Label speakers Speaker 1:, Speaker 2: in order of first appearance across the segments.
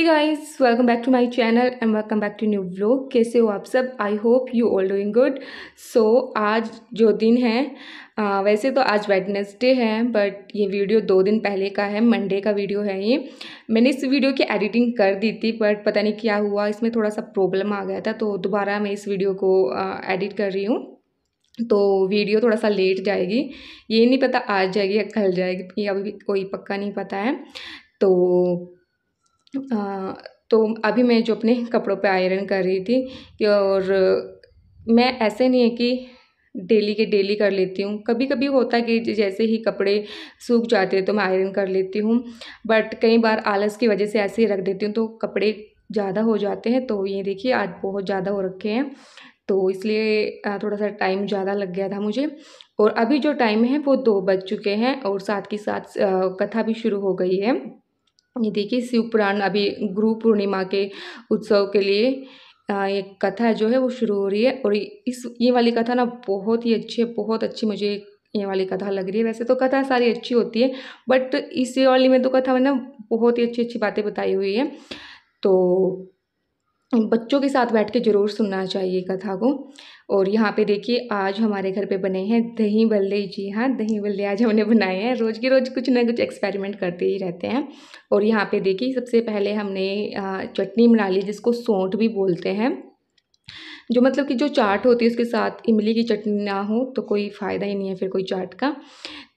Speaker 1: hey guys welcome back to my channel and welcome back to new vlog कैसे हो आप सब I hope you all doing good so आज जो दिन है आ, वैसे तो आज वेडनेसडे है बट ये वीडियो दो दिन पहले का है मंडे का वीडियो है ये मैंने इस वीडियो की एडिटिंग कर दी थी बट पता नहीं क्या हुआ इसमें थोड़ा सा प्रॉब्लम आ गया था तो दोबारा मैं इस वीडियो को एडिट कर रही हूँ तो वीडियो थोड़ा सा लेट जाएगी ये नहीं पता आज जाएगी या कल जाएगी अभी कोई पक्का नहीं पता है तो तो अभी मैं जो अपने कपड़ों पे आयरन कर रही थी और मैं ऐसे नहीं है कि डेली के डेली कर लेती हूँ कभी कभी होता है कि जैसे ही कपड़े सूख जाते हैं तो मैं आयरन कर लेती हूँ बट कई बार आलस की वजह से ऐसे ही रख देती हूँ तो कपड़े ज़्यादा हो जाते हैं तो ये देखिए आज बहुत ज़्यादा हो रखे हैं तो इसलिए थोड़ा सा टाइम ज़्यादा लग गया था मुझे और अभी जो टाइम है वो दो बज चुके हैं और साथ के साथ कथा भी शुरू हो गई है ये देखिए शिव पुराण अभी गुरु पूर्णिमा के उत्सव के लिए ये कथा जो है वो शुरू हो रही है और इस ये वाली कथा ना बहुत ही अच्छी है बहुत अच्छी मुझे ये वाली कथा लग रही है वैसे तो कथा सारी अच्छी होती है बट इस वाली में तो कथा में ना बहुत ही अच्छी अच्छी बातें बताई हुई है तो बच्चों के साथ बैठ के ज़रूर सुनना चाहिए कथा को और यहाँ पे देखिए आज हमारे घर पे बने हैं दही बल्ले जी हाँ दही बल्ले आज हमने बनाए हैं रोज़ के रोज़ कुछ ना कुछ एक्सपेरिमेंट करते ही रहते हैं और यहाँ पे देखिए सबसे पहले हमने चटनी बना ली जिसको सौंठ भी बोलते हैं जो मतलब कि जो चाट होती है उसके साथ इमली की चटनी ना हो तो कोई फ़ायदा ही नहीं है फिर कोई चाट का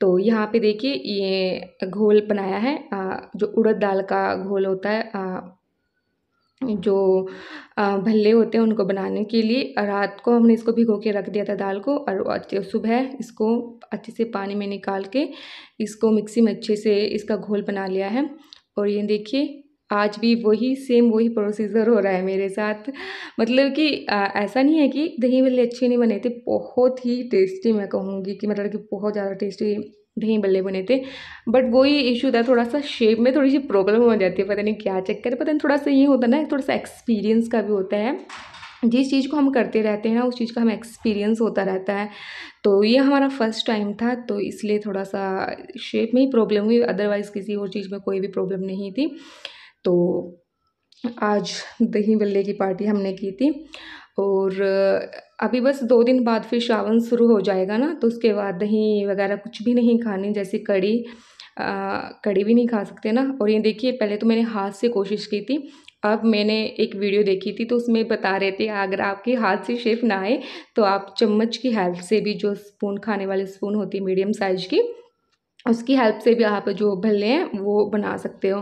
Speaker 1: तो यहाँ पे देखिए ये घोल बनाया है जो उड़द दाल का घोल होता है जो भल्ले होते हैं उनको बनाने के लिए रात को हमने इसको भिगो के रख दिया था दाल को और सुबह इसको अच्छे से पानी में निकाल के इसको मिक्सी में अच्छे से इसका घोल बना लिया है और ये देखिए आज भी वही सेम वही प्रोसीजर हो रहा है मेरे साथ मतलब कि आ, ऐसा नहीं है कि दही भल्ले अच्छे नहीं बने थे बहुत ही टेस्टी मैं कहूँगी कि मतलब कि बहुत ज़्यादा टेस्टी दही बल्ले बने थे बट वही इशू था थोड़ा सा शेप में थोड़ी सी प्रॉब्लम हो जाती है पता नहीं क्या चक्कर है पता नहीं थोड़ा सा ये होता ना थोड़ा सा एक्सपीरियंस का भी होता है जिस चीज़ को हम करते रहते हैं ना उस चीज़ का हमें एक्सपीरियंस होता रहता है तो ये हमारा फर्स्ट टाइम था तो इसलिए थोड़ा सा शेप में ही प्रॉब्लम हुई अदरवाइज़ किसी और चीज़ में कोई भी प्रॉब्लम नहीं थी तो आज दही बल्ले की पार्टी हमने की थी और अभी बस दो दिन बाद फिर श्रावण शुरू हो जाएगा ना तो उसके बाद दही वगैरह कुछ भी नहीं खानी जैसे कड़ी आ, कड़ी भी नहीं खा सकते ना और ये देखिए पहले तो मैंने हाथ से कोशिश की थी अब मैंने एक वीडियो देखी थी तो उसमें बता रहे थे अगर आपके हाथ से शेप ना आए तो आप चम्मच की हेल्प से भी जो स्पून खाने वाली स्पून होती है मीडियम साइज़ की उसकी हेल्प से भी आप जो भल्ले हैं वो बना सकते हो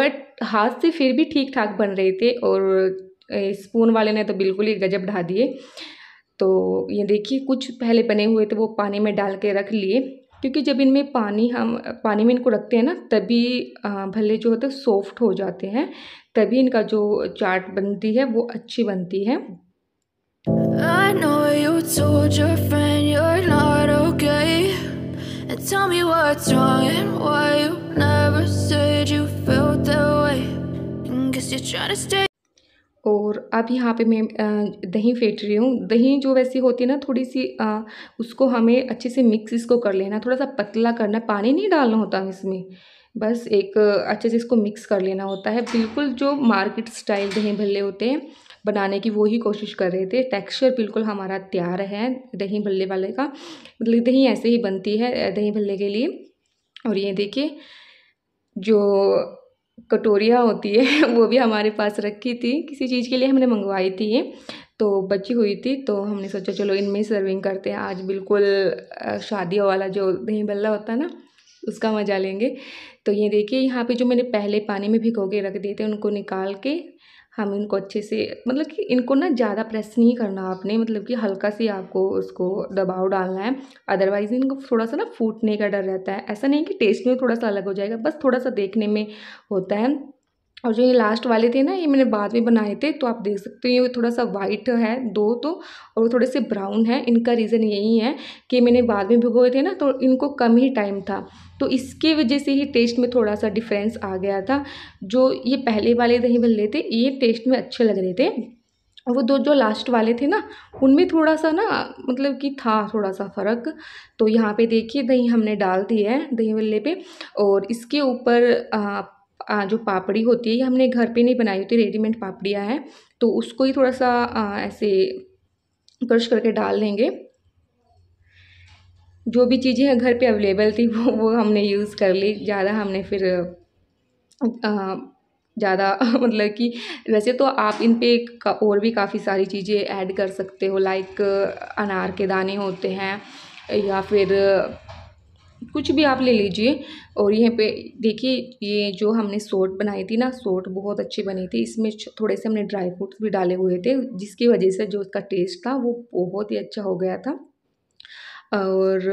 Speaker 1: बट हाथ से फिर भी ठीक ठाक बन रहे थे और स्पून वाले ने तो बिल्कुल ही गजब ढा दिए तो ये देखिए कुछ पहले बने हुए थे तो वो पानी में डाल के रख लिए क्योंकि जब इनमें पानी हम पानी में इनको रखते हैं ना तभी भले जो होते सॉफ्ट हो जाते हैं तभी इनका जो चाट बनती है वो अच्छी बनती है और अब यहाँ पे मैं दही फेंट रही हूँ दही जो वैसी होती है ना थोड़ी सी आ, उसको हमें अच्छे से मिक्स इसको कर लेना थोड़ा सा पतला करना पानी नहीं डालना होता इसमें बस एक अच्छे से इसको मिक्स कर लेना होता है बिल्कुल जो मार्केट स्टाइल दही भल्ले होते हैं बनाने की वो ही कोशिश कर रहे थे टेक्सचर बिल्कुल हमारा तैयार है दही भल्ले वाले का मतलब दही ऐसे ही बनती है दही भल्ले के लिए और ये देखिए जो कटोरियाँ होती है वो भी हमारे पास रखी थी किसी चीज़ के लिए हमने मंगवाई थी ये तो बची हुई थी तो हमने सोचा चलो इनमें ही सर्विंग करते हैं आज बिल्कुल शादियों वाला जो दही बल्ला होता है ना उसका मज़ा लेंगे तो ये देखिए यहाँ पे जो मैंने पहले पानी में भिगो के रख दिए थे उनको निकाल के हम इनको अच्छे से मतलब कि इनको ना ज़्यादा प्रेस नहीं करना आपने मतलब कि हल्का सी आपको उसको दबाव डालना है अदरवाइज़ इनको थोड़ा सा ना फूटने का डर रहता है ऐसा नहीं कि टेस्ट में थोड़ा सा अलग हो जाएगा बस थोड़ा सा देखने में होता है और जो ये लास्ट वाले थे ना ये मैंने बाद में बनाए थे तो आप देख सकते हो ये थोड़ा सा वाइट है दो तो और वो थोड़े से ब्राउन है इनका रीज़न यही है कि मैंने बाद में भिगोए थे ना तो इनको कम ही टाइम था तो इसके वजह से ही टेस्ट में थोड़ा सा डिफरेंस आ गया था जो ये पहले वाले दही भल्ले थे ये टेस्ट में अच्छे लग रहे थे वो दो जो लास्ट वाले थे ना उनमें थोड़ा सा ना मतलब कि था थोड़ा सा फ़र्क तो यहाँ पे देखिए दही हमने डाल दिया है दही भल्ले पे और इसके ऊपर जो पापड़ी होती है ये हमने घर पे नहीं बनाई होती रेडीमेड पापड़ियाँ हैं तो उसको ही थोड़ा सा आ, ऐसे क्रश करके डाल लेंगे जो भी चीज़ें हैं घर पे अवेलेबल थी वो वो हमने यूज़ कर ली ज़्यादा हमने फिर ज़्यादा मतलब कि वैसे तो आप इन पे का, और भी काफ़ी सारी चीज़ें ऐड कर सकते हो लाइक अनार के दाने होते हैं या फिर कुछ भी आप ले लीजिए और यहाँ पे देखिए ये जो हमने सोट बनाई थी ना सोट बहुत अच्छी बनी थी इसमें थोड़े से हमने ड्राई फ्रूट्स भी डाले हुए थे जिसकी वजह से जो उसका टेस्ट था वो बहुत ही अच्छा हो गया था और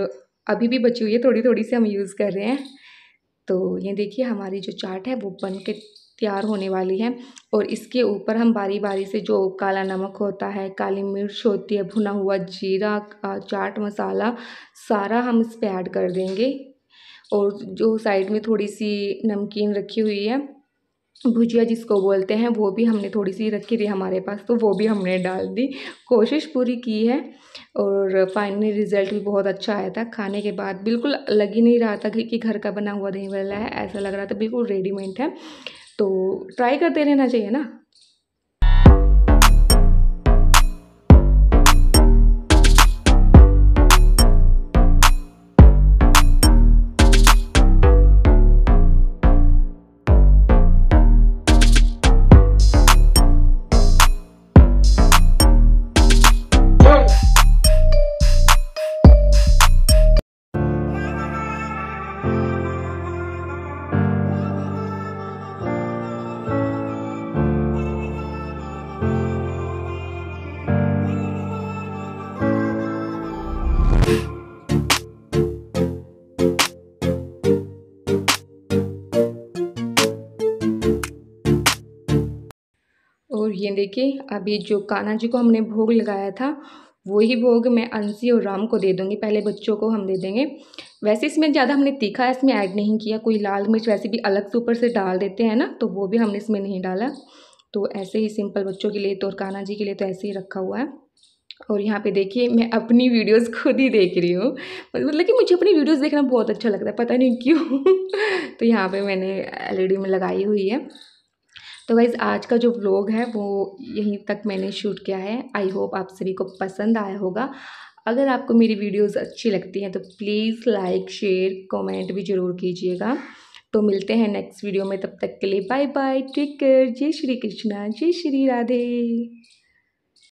Speaker 1: अभी भी बची हुई है थोड़ी थोड़ी से हम यूज़ कर रहे हैं तो ये देखिए हमारी जो चाट है वो बन के तैयार होने वाली है और इसके ऊपर हम बारी बारी से जो काला नमक होता है काली मिर्च होती है भुना हुआ जीरा चाट मसाला सारा हम इस पर ऐड कर देंगे और जो साइड में थोड़ी सी नमकीन रखी हुई है भुजिया जिसको बोलते हैं वो भी हमने थोड़ी सी रखी थी हमारे पास तो वो भी हमने डाल दी कोशिश पूरी की है और फाइनली रिज़ल्ट भी बहुत अच्छा आया था खाने के बाद बिल्कुल लग ही नहीं रहा था कि घर का बना हुआ दही वाला है ऐसा लग रहा था बिल्कुल रेडीमेड है तो ट्राई करते रहना चाहिए ना ये देखिए अभी जो कान्हा जी को हमने भोग लगाया था वही भोग मैं अंशी और राम को दे दूंगी पहले बच्चों को हम दे देंगे वैसे इसमें ज़्यादा हमने तीखा इसमें ऐड नहीं किया कोई लाल मिर्च वैसे भी अलग से ऊपर से डाल देते हैं ना तो वो भी हमने इसमें नहीं डाला तो ऐसे ही सिंपल बच्चों के लिए तो और कान्हा जी के लिए तो ऐसे ही रखा हुआ है और यहाँ पे देखिए मैं अपनी वीडियोस खुद ही देख रही हूँ मतलब कि मुझे अपनी वीडियोस देखना बहुत अच्छा लगता है पता नहीं क्यों तो यहाँ पे मैंने एलईडी में लगाई हुई है तो गाइज़ आज का जो व्लॉग है वो यहीं तक मैंने शूट किया है आई होप आप सभी को पसंद आया होगा अगर आपको मेरी वीडियोस अच्छी लगती हैं तो प्लीज़ लाइक शेयर कमेंट भी ज़रूर कीजिएगा तो मिलते हैं नेक्स्ट वीडियो में तब तक के लिए बाय बाय टेक केयर जय श्री कृष्णा जय श्री राधे